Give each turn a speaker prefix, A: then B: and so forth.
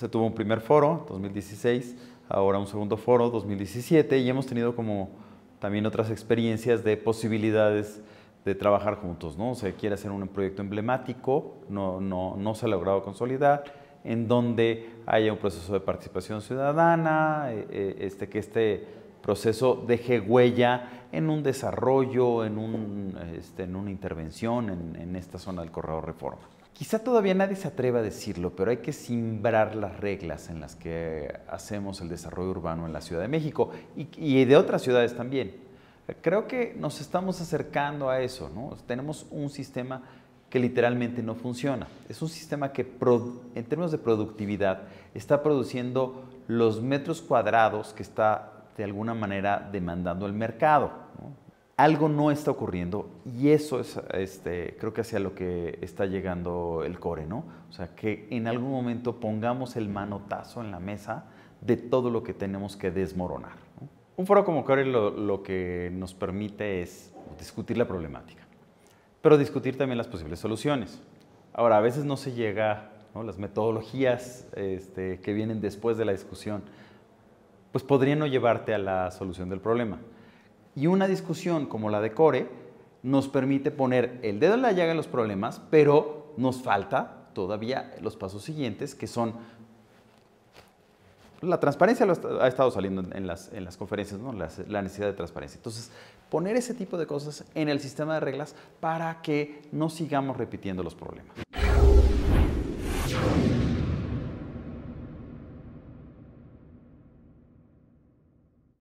A: se tuvo un primer foro, 2016, ahora un segundo foro, 2017, y hemos tenido como también otras experiencias de posibilidades de trabajar juntos, ¿no? Se quiere hacer un proyecto emblemático, no, se ha logrado consolidar, en donde haya un proceso de participación ciudadana, eh, eh, este, que este proceso deje huella en un desarrollo, en, este, en una intervención en, en esta zona del corredor reforma. Quizá todavía nadie se atreva a decirlo, pero hay que simbrar las reglas en las que hacemos el desarrollo urbano en la Ciudad de México y, de otras ciudades también. Creo que nos estamos acercando a eso, ¿no? Tenemos un sistema que literalmente no funciona. Es un sistema que en términos de productividad está produciendo los metros cuadrados que está de alguna manera demandando el mercado algo no está ocurriendo y eso es, este, creo que hacia lo que está llegando el core, ¿no? O sea, que en algún momento pongamos el manotazo en la mesa de todo lo que tenemos que desmoronar. Un foro como core lo, que nos permite es discutir la problemática, pero discutir también las posibles soluciones. Ahora, a veces no se llega, ¿no? las metodologías este, que vienen después de la discusión, pues podrían no llevarte a la solución del problema. Y una discusión como la de Core nos permite poner el dedo en la llaga en los problemas, pero nos falta todavía los pasos siguientes, que son la transparencia ha estado saliendo en las, conferencias, la necesidad de transparencia. Entonces, poner ese tipo de cosas en el sistema de reglas para que no sigamos repitiendo los problemas.